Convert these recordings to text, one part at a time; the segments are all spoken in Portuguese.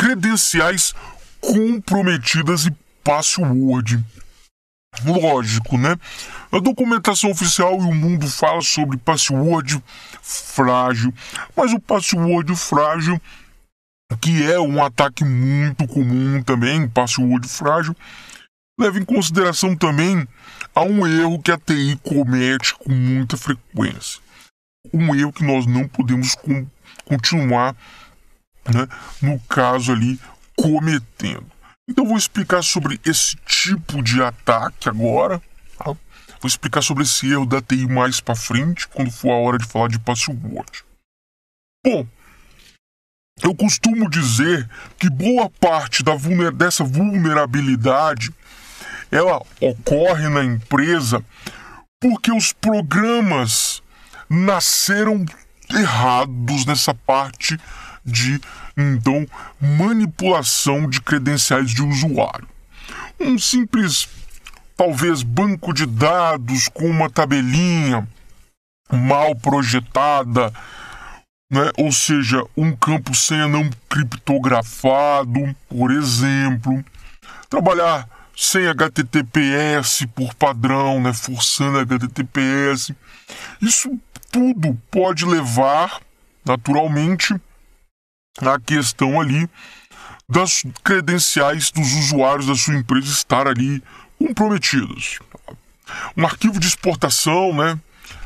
credenciais comprometidas e password. Lógico, né? A documentação oficial e o mundo fala sobre password frágil, mas o password frágil, que é um ataque muito comum também, password frágil, leva em consideração também a um erro que a TI comete com muita frequência. Um erro que nós não podemos continuar né, no caso ali, cometendo. Então vou explicar sobre esse tipo de ataque agora. Tá? Vou explicar sobre esse erro da TI mais para frente, quando for a hora de falar de password. Bom, eu costumo dizer que boa parte da vulner dessa vulnerabilidade ela ocorre na empresa porque os programas nasceram errados nessa parte de então manipulação de credenciais de usuário. Um simples talvez banco de dados com uma tabelinha mal projetada, né? ou seja, um campo senha não criptografado, por exemplo. Trabalhar sem HTTPS por padrão, né? forçando HTTPS. Isso tudo pode levar, naturalmente, a questão ali das credenciais dos usuários da sua empresa estar ali comprometidas. Um arquivo de exportação, né?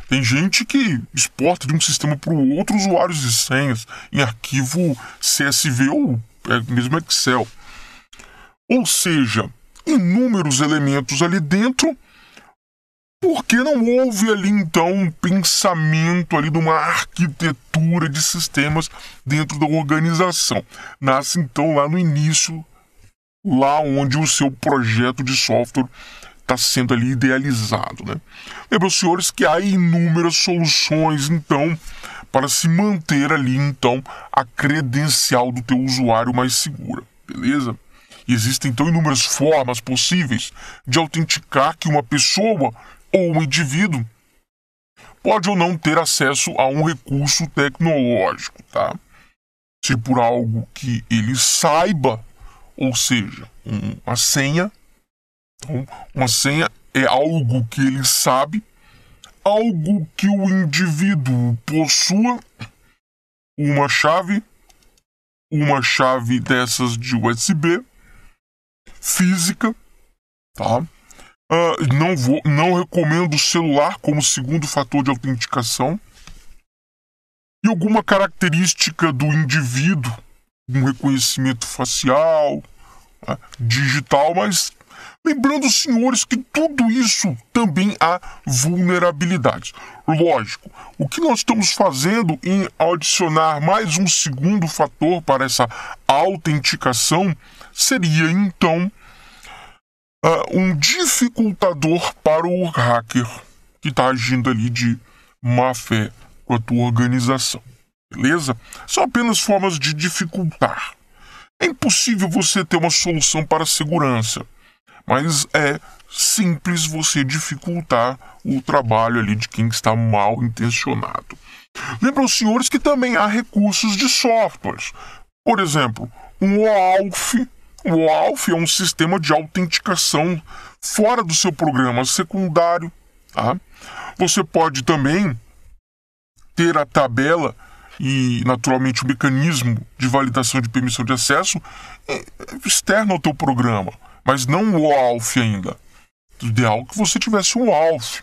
Tem gente que exporta de um sistema para o outro usuários e senhas em arquivo CSV ou é, mesmo Excel. Ou seja, inúmeros elementos ali dentro por que não houve ali então um pensamento ali de uma arquitetura de sistemas dentro da organização? Nasce então lá no início, lá onde o seu projeto de software está sendo ali idealizado, né? Lembra, senhores, que há inúmeras soluções então para se manter ali então a credencial do teu usuário mais segura, beleza? existem então inúmeras formas possíveis de autenticar que uma pessoa ou o indivíduo pode ou não ter acesso a um recurso tecnológico, tá? Se por algo que ele saiba, ou seja, uma senha. Então, uma senha é algo que ele sabe, algo que o indivíduo possua, uma chave, uma chave dessas de USB física, tá? Uh, não, vou, não recomendo o celular como segundo fator de autenticação. E alguma característica do indivíduo, um reconhecimento facial, uh, digital, mas lembrando os senhores que tudo isso também há vulnerabilidades. Lógico, o que nós estamos fazendo em adicionar mais um segundo fator para essa autenticação seria então uh, um dificultador para o hacker que está agindo ali de má fé com a tua organização. Beleza? São apenas formas de dificultar. É impossível você ter uma solução para a segurança, mas é simples você dificultar o trabalho ali de quem está mal intencionado. Lembra os senhores que também há recursos de softwares. Por exemplo, um OAuth o ALF é um sistema de autenticação fora do seu programa secundário. Tá? Você pode também ter a tabela e, naturalmente, o mecanismo de validação de permissão de acesso é, é externo ao teu programa, mas não o ALF ainda. O ideal é que você tivesse um ALF.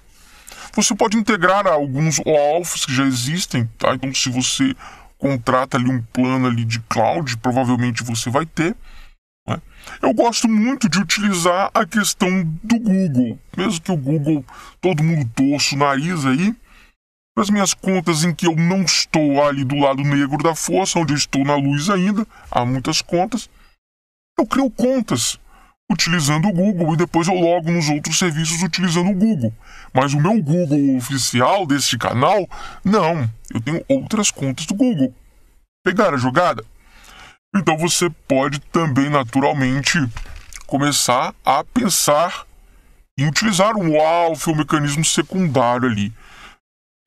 Você pode integrar alguns OAuths que já existem, tá? Então, se você contrata ali um plano ali de cloud, provavelmente você vai ter. Né? Eu gosto muito de utilizar a questão do Google, mesmo que o Google todo mundo torça o nariz aí. Para as minhas contas em que eu não estou ali do lado negro da força, onde eu estou na luz ainda, há muitas contas, eu crio contas utilizando o Google e depois eu logo nos outros serviços utilizando o Google. Mas o meu Google oficial deste canal, não, eu tenho outras contas do Google. Pegaram a jogada? Então você pode também naturalmente começar a pensar em utilizar o alfa o mecanismo secundário ali.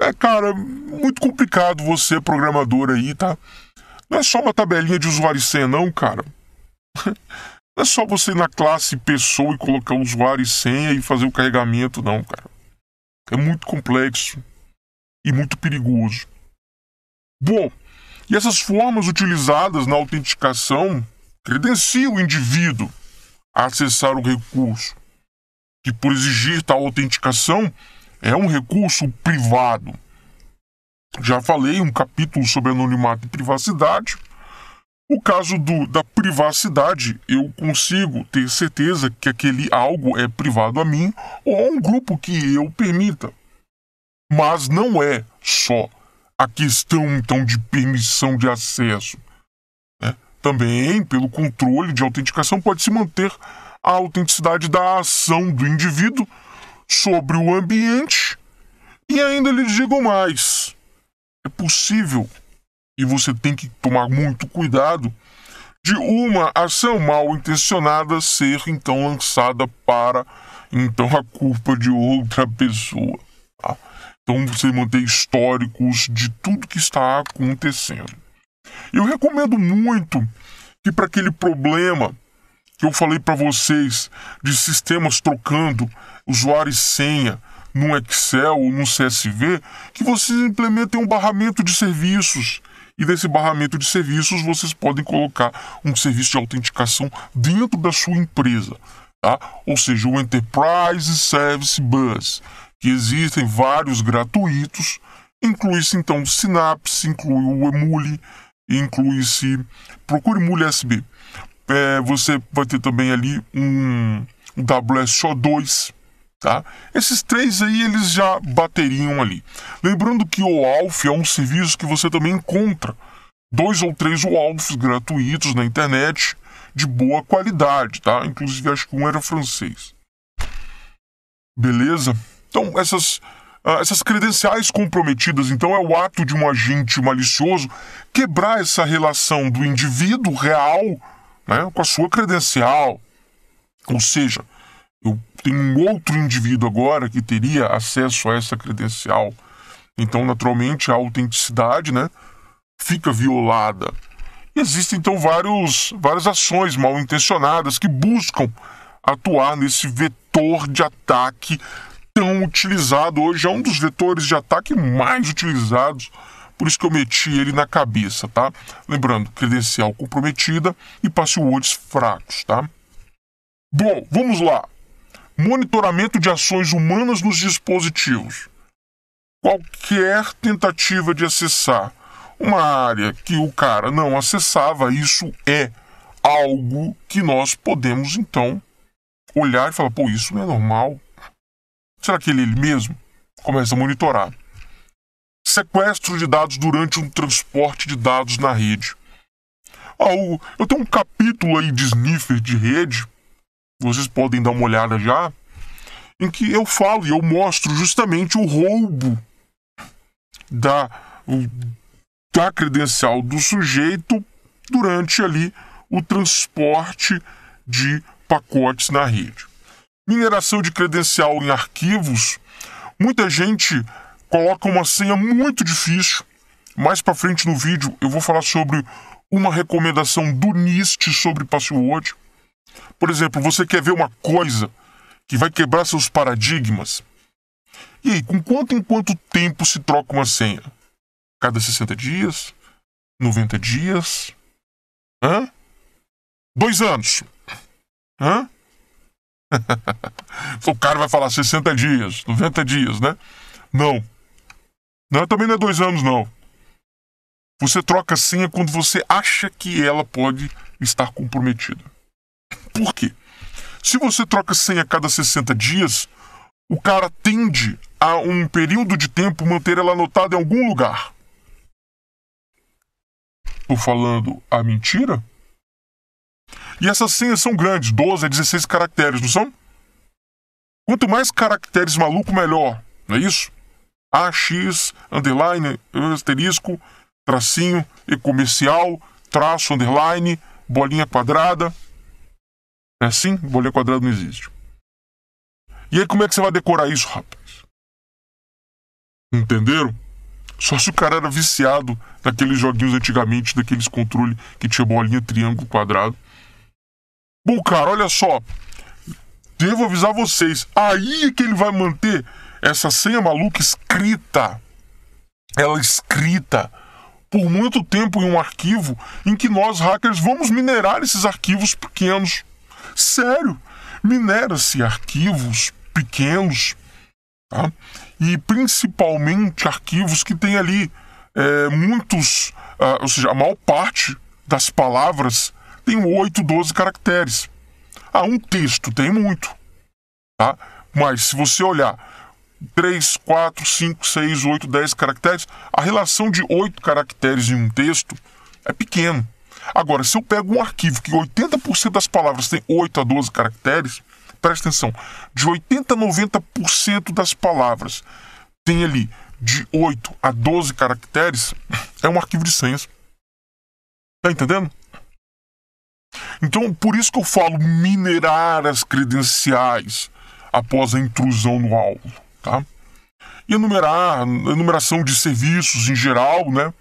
É, cara, muito complicado você, programador aí, tá? Não é só uma tabelinha de usuário e senha, não, cara. Não é só você ir na classe pessoa e colocar usuário e senha e fazer o carregamento, não, cara. É muito complexo e muito perigoso. Bom, e essas formas utilizadas na autenticação credenciam o indivíduo a acessar o recurso, que por exigir tal autenticação é um recurso privado. Já falei um capítulo sobre anonimato e privacidade. O caso do, da privacidade, eu consigo ter certeza que aquele algo é privado a mim ou a um grupo que eu permita. Mas não é só a questão, então, de permissão de acesso. Né? Também, pelo controle de autenticação, pode-se manter a autenticidade da ação do indivíduo sobre o ambiente. E ainda lhe digo mais: é possível, e você tem que tomar muito cuidado, de uma ação mal intencionada ser então lançada para então a culpa de outra pessoa. Então você mantém históricos de tudo que está acontecendo. Eu recomendo muito que para aquele problema que eu falei para vocês de sistemas trocando usuário e senha no Excel ou no CSV, que vocês implementem um barramento de serviços. E desse barramento de serviços vocês podem colocar um serviço de autenticação dentro da sua empresa, tá? Ou seja, o Enterprise Service Bus que existem vários gratuitos, inclui-se então o Synapse, inclui o Emule, inclui-se. Procure Emule SB. É, você vai ter também ali um WSO2, Tá? Esses três aí eles já bateriam ali. Lembrando que o Alf é um serviço que você também encontra dois ou três Alfs gratuitos na internet de boa qualidade, tá? Inclusive acho que um era francês. Beleza? Então, essas, uh, essas credenciais comprometidas, então, é o ato de um agente malicioso quebrar essa relação do indivíduo real né, com a sua credencial. Ou seja, eu tenho um outro indivíduo agora que teria acesso a essa credencial. Então, naturalmente, a autenticidade né, fica violada. E existem, então, vários, várias ações mal intencionadas que buscam atuar nesse vetor de ataque tão utilizado hoje, é um dos vetores de ataque mais utilizados. Por isso que eu meti ele na cabeça, tá? Lembrando, credencial comprometida e passwords fracos, tá? Bom, vamos lá. Monitoramento de ações humanas nos dispositivos. Qualquer tentativa de acessar uma área que o cara não acessava, isso é algo que nós podemos então olhar e falar: pô, isso não é normal, Será que ele, ele mesmo? Começa a monitorar. Sequestro de dados durante um transporte de dados na rede. Oh, eu tenho um capítulo aí de sniffer de rede, vocês podem dar uma olhada já, em que eu falo e eu mostro justamente o roubo da, da credencial do sujeito durante ali o transporte de pacotes na rede. Mineração de credencial em arquivos, muita gente coloca uma senha muito difícil. Mais para frente no vídeo eu vou falar sobre uma recomendação do NIST sobre password. Por exemplo, você quer ver uma coisa que vai quebrar seus paradigmas? E aí, com quanto em quanto tempo se troca uma senha? Cada 60 dias? 90 dias? Hã? Dois anos? Hã? o cara vai falar 60 dias, 90 dias, né? Não. Não, também não é dois anos, não. Você troca a senha quando você acha que ela pode estar comprometida. Por quê? Se você troca senha a cada 60 dias, o cara tende a um período de tempo manter ela anotada em algum lugar. Tô falando a mentira? E essas senhas são grandes, 12 a 16 caracteres, não são? Quanto mais caracteres maluco, melhor, não é isso? a x underline, asterisco, tracinho, e comercial, traço, underline, bolinha quadrada. É assim? Bolinha quadrada não existe. E aí, como é que você vai decorar isso, rapaz? Entenderam? Só se o cara era viciado naqueles joguinhos antigamente, daqueles controles que tinha bolinha, triângulo, quadrado. Bom, cara, olha só. Devo avisar vocês. Aí é que ele vai manter essa senha maluca escrita. Ela escrita por muito tempo em um arquivo em que nós hackers vamos minerar esses arquivos pequenos. Sério, minera-se arquivos pequenos tá? e principalmente arquivos que têm ali é, muitos, ah, ou seja, a maior parte das palavras tem 8, 12 caracteres. Ah, um texto tem muito. Tá? Mas se você olhar 3, 4, 5, 6, 8, 10 caracteres, a relação de 8 caracteres em um texto é pequeno. Agora, se eu pego um arquivo que 80% das palavras tem 8 a 12 caracteres, presta atenção, de 80 a 90% das palavras tem ali de 8 a 12 caracteres, é um arquivo de senhas. Tá entendendo? Então, por isso que eu falo minerar as credenciais após a intrusão no alvo, tá? E enumerar, a numeração de serviços em geral, né?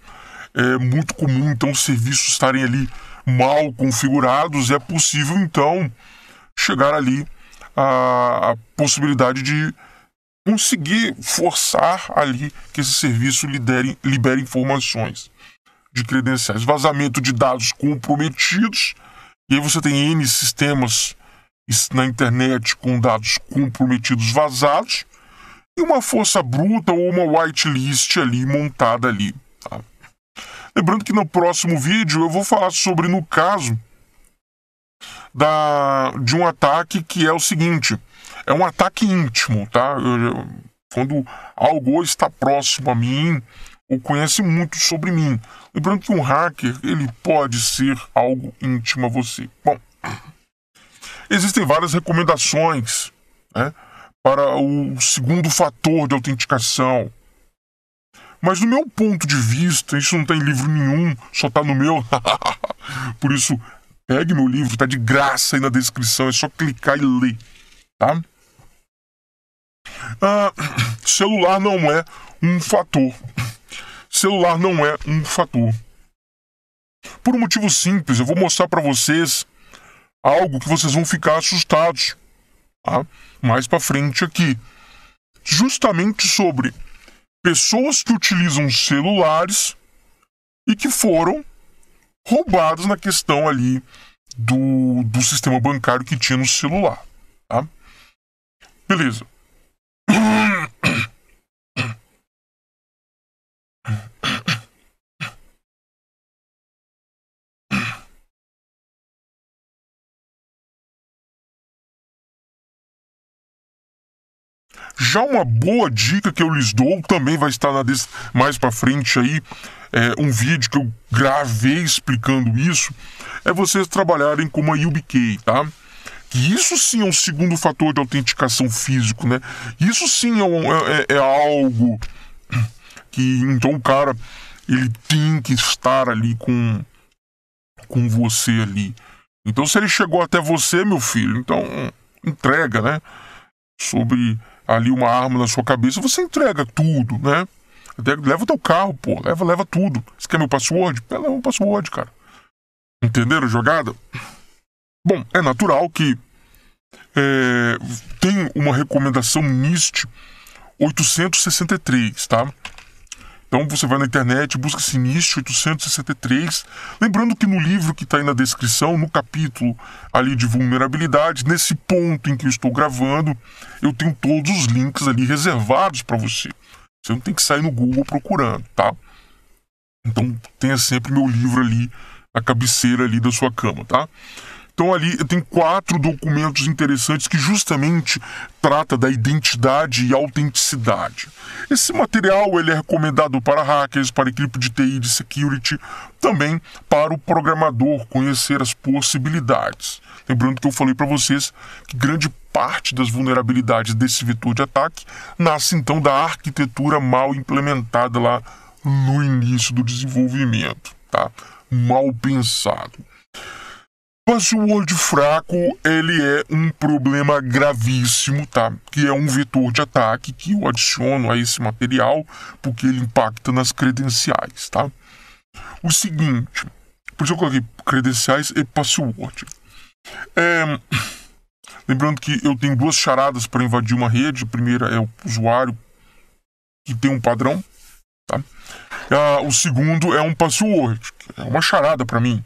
É muito comum, então, os serviços estarem ali mal configurados. É possível, então, chegar ali a, a possibilidade de conseguir forçar ali que esse serviço lidere, libere informações de credenciais. Vazamento de dados comprometidos, e aí você tem N sistemas na internet com dados comprometidos vazados e uma força bruta ou uma whitelist ali montada ali. Tá? Lembrando que no próximo vídeo eu vou falar sobre, no caso, da, de um ataque que é o seguinte: é um ataque íntimo, tá? Eu, eu, quando algo está próximo a mim ou conhece muito sobre mim. Lembrando que um hacker, ele pode ser algo íntimo a você. Bom, existem várias recomendações né, para o segundo fator de autenticação. Mas do meu ponto de vista, isso não está em livro nenhum, só está no meu. Por isso, pegue meu livro, está de graça aí na descrição, é só clicar e ler, tá? Ah, celular não é um fator. Celular não é um fator. Por um motivo simples, eu vou mostrar para vocês algo que vocês vão ficar assustados. Tá? Mais para frente aqui. Justamente sobre pessoas que utilizam celulares e que foram roubadas na questão ali do, do sistema bancário que tinha no celular. Tá? Beleza. Já uma boa dica que eu lhes dou também vai estar na mais para frente aí é, um vídeo que eu gravei explicando isso é vocês trabalharem com uma UBK, tá? Que isso sim é um segundo fator de autenticação físico, né? Isso sim é, um, é, é, é algo que então o cara ele tem que estar ali com com você ali. Então se ele chegou até você, meu filho, então entrega, né? Sobre ali uma arma na sua cabeça, você entrega tudo, né? Leva o teu carro, pô. Leva, leva tudo. Você quer meu password? Leva meu password, cara. Entenderam a jogada? Bom, é natural que é, tem uma recomendação NIST 863, tá? Então você vai na internet, busca Sinistro 863. Lembrando que no livro que está aí na descrição, no capítulo ali de vulnerabilidade, nesse ponto em que eu estou gravando, eu tenho todos os links ali reservados para você. Você não tem que sair no Google procurando, tá? Então tenha sempre meu livro ali na cabeceira ali da sua cama, tá? Então ali tem quatro documentos interessantes que justamente trata da identidade e autenticidade. Esse material ele é recomendado para hackers, para equipe de TI de security, também para o programador conhecer as possibilidades. Lembrando que eu falei para vocês que grande parte das vulnerabilidades desse vetor de ataque nasce então da arquitetura mal implementada lá no início do desenvolvimento, tá? Mal pensado. Password fraco, ele é um problema gravíssimo, tá? Que é um vetor de ataque que eu adiciono a esse material porque ele impacta nas credenciais, tá? O seguinte, por isso eu coloquei credenciais e password. É... Lembrando que eu tenho duas charadas para invadir uma rede. A primeira é o usuário que tem um padrão, tá? Ah, o segundo é um password, que é uma charada para mim.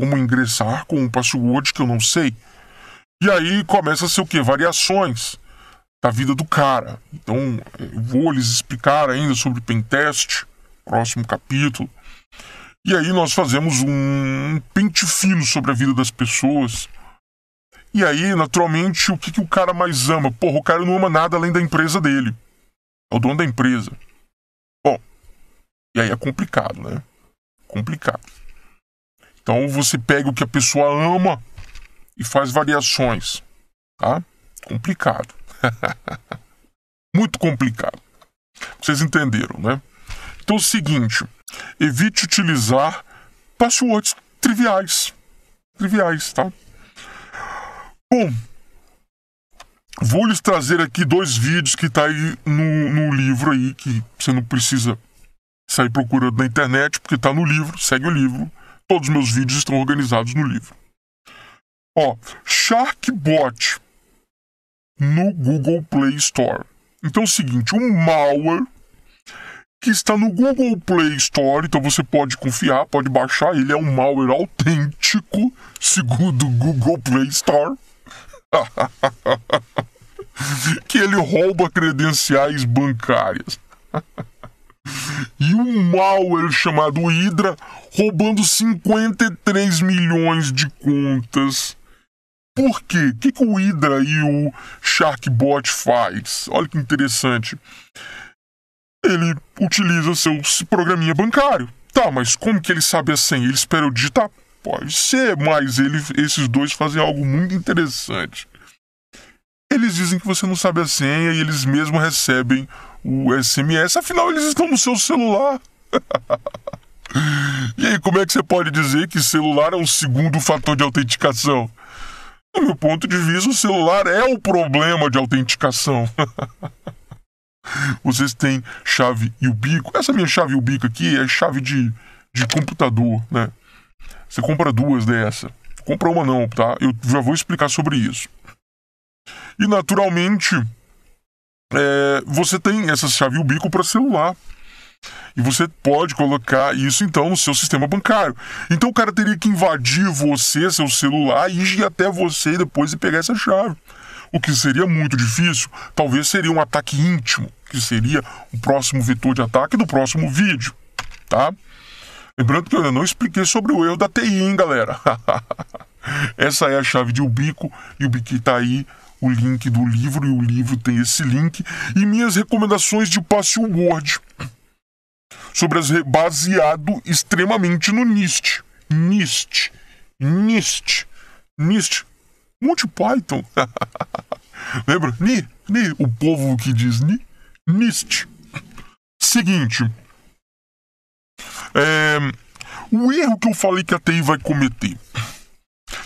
Como ingressar com um password que eu não sei? E aí começa a ser o que? Variações da vida do cara. Então, vou lhes explicar ainda sobre pentest, próximo capítulo. E aí nós fazemos um pente fino sobre a vida das pessoas. E aí, naturalmente, o que, que o cara mais ama? Porra, o cara não ama nada além da empresa dele. É o dono da empresa. Bom, e aí é complicado, né? Complicado. Então você pega o que a pessoa ama e faz variações, tá? Complicado. Muito complicado. Vocês entenderam, né? Então é o seguinte, evite utilizar passwords triviais. Triviais, tá? Bom, vou lhes trazer aqui dois vídeos que tá aí no, no livro aí, que você não precisa sair procurando na internet, porque tá no livro, segue o livro. Todos os meus vídeos estão organizados no livro. Ó, Sharkbot no Google Play Store. Então é o seguinte, um malware que está no Google Play Store, então você pode confiar, pode baixar, ele é um malware autêntico, segundo o Google Play Store. que ele rouba credenciais bancárias. e um malware chamado Hydra roubando 53 milhões de contas. Por quê? O que, que o Hydra e o Sharkbot faz? Olha que interessante. Ele utiliza seu programinha bancário. Tá, mas como que ele sabe a senha? Ele espera eu digitar? Pode ser, mas ele, esses dois fazem algo muito interessante. Eles dizem que você não sabe a senha e eles mesmo recebem o SMS, afinal eles estão no seu celular. e aí, como é que você pode dizer que celular é um segundo fator de autenticação? Do meu ponto de vista, o celular é o problema de autenticação. Vocês têm chave e o bico. Essa minha chave e o bico aqui é chave de, de computador, né? Você compra duas dessa. Compra uma não, tá? Eu já vou explicar sobre isso. E naturalmente, é, você tem essa chave e o bico para celular. E você pode colocar isso então no seu sistema bancário. Então o cara teria que invadir você, seu celular, e ir até você depois e pegar essa chave. O que seria muito difícil, talvez seria um ataque íntimo, que seria o próximo vetor de ataque do próximo vídeo, tá? Lembrando que eu não expliquei sobre o erro da TI, hein, galera? essa é a chave de Ubico e o Ubiqui tá aí o link do livro e o livro tem esse link e minhas recomendações de password sobre as baseado extremamente no NIST, NIST, NIST, NIST, Monty Python. Lembra? Ni, ni, o povo que diz ni, NIST. Seguinte, é, o erro que eu falei que a TI vai cometer.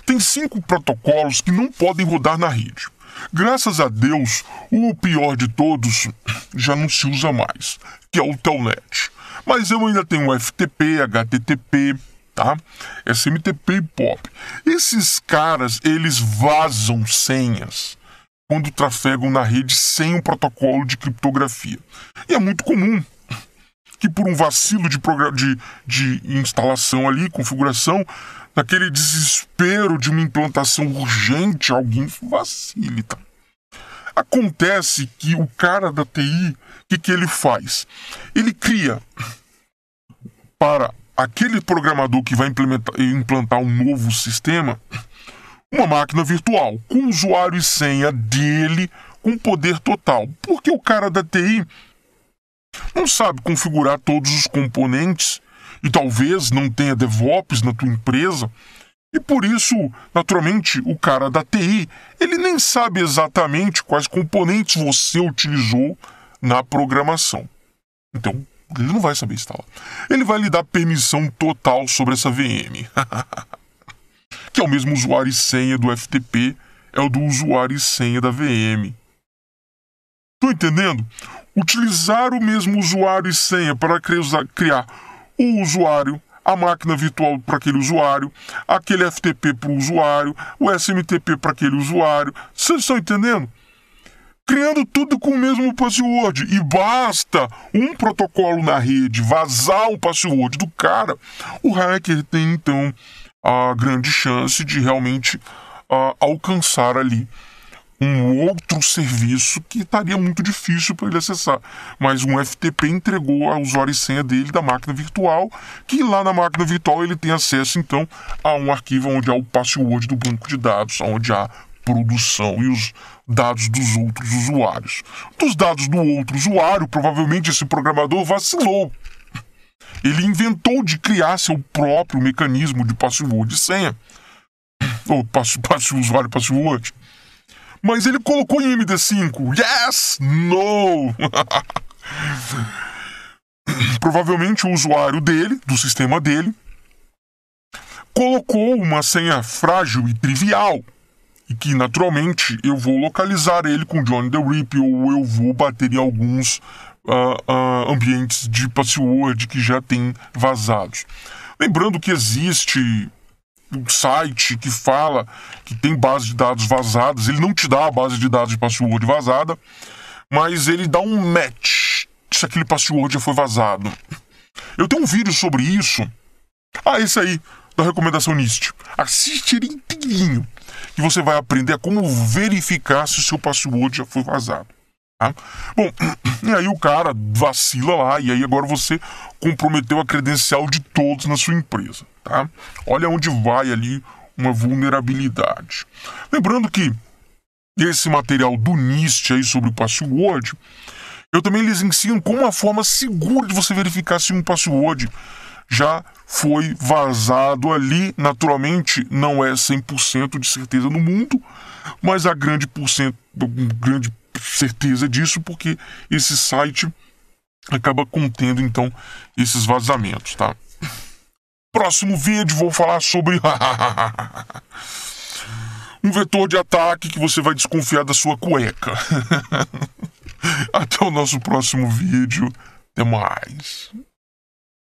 Tem cinco protocolos que não podem rodar na rede. Graças a Deus, o pior de todos já não se usa mais, que é o Telnet. Mas eu ainda tenho FTP, HTTP, tá? SMTP e POP. Esses caras, eles vazam senhas quando trafegam na rede sem um protocolo de criptografia. E é muito comum que por um vacilo de, de, de instalação ali, configuração, naquele desespero de uma implantação urgente, alguém facilita. Acontece que o cara da TI, o que, que ele faz? Ele cria para aquele programador que vai implantar um novo sistema uma máquina virtual com usuário e senha dele com poder total. Porque o cara da TI não sabe configurar todos os componentes e talvez não tenha DevOps na tua empresa. E por isso, naturalmente, o cara da TI, ele nem sabe exatamente quais componentes você utilizou na programação. Então, ele não vai saber instalar. Ele vai lhe dar permissão total sobre essa VM. que é o mesmo usuário e senha do FTP, é o do usuário e senha da VM. Tô entendendo? Utilizar o mesmo usuário e senha para criar o usuário, a máquina virtual para aquele usuário, aquele FTP para o usuário, o SMTP para aquele usuário. Vocês estão entendendo? Criando tudo com o mesmo password. E basta um protocolo na rede vazar o password do cara, o hacker tem então a grande chance de realmente uh, alcançar ali um outro serviço que estaria muito difícil para ele acessar. Mas um FTP entregou a usuário e senha dele da máquina virtual, que lá na máquina virtual ele tem acesso então a um arquivo onde há o password do banco de dados, onde há produção e os dados dos outros usuários. Dos dados do outro usuário, provavelmente esse programador vacilou. Ele inventou de criar seu próprio mecanismo de password e senha. Ou passo, passo usuário, password mas ele colocou em MD5. Yes! No! Provavelmente o usuário dele, do sistema dele, colocou uma senha frágil e trivial. E que naturalmente eu vou localizar ele com Johnny the Rip ou eu vou bater em alguns Uh, uh, ambientes de password que já têm vazados. Lembrando que existe um site que fala que tem base de dados vazadas, ele não te dá a base de dados de password vazada, mas ele dá um match se aquele password já foi vazado. Eu tenho um vídeo sobre isso. Ah, esse aí, da recomendação NIST. Assiste ele inteirinho, que você vai aprender a como verificar se o seu password já foi vazado. Tá? Bom, e aí o cara vacila lá, e aí agora você comprometeu a credencial de todos na sua empresa. Tá? Olha onde vai ali uma vulnerabilidade. Lembrando que esse material do NIST aí sobre o password, eu também lhes ensino como uma forma segura de você verificar se um password já foi vazado ali. Naturalmente, não é 100% de certeza no mundo, mas a grande, porcento, grande certeza disso porque esse site acaba contendo então esses vazamentos, tá? Próximo vídeo vou falar sobre um vetor de ataque que você vai desconfiar da sua cueca. Até o nosso próximo vídeo. Até mais.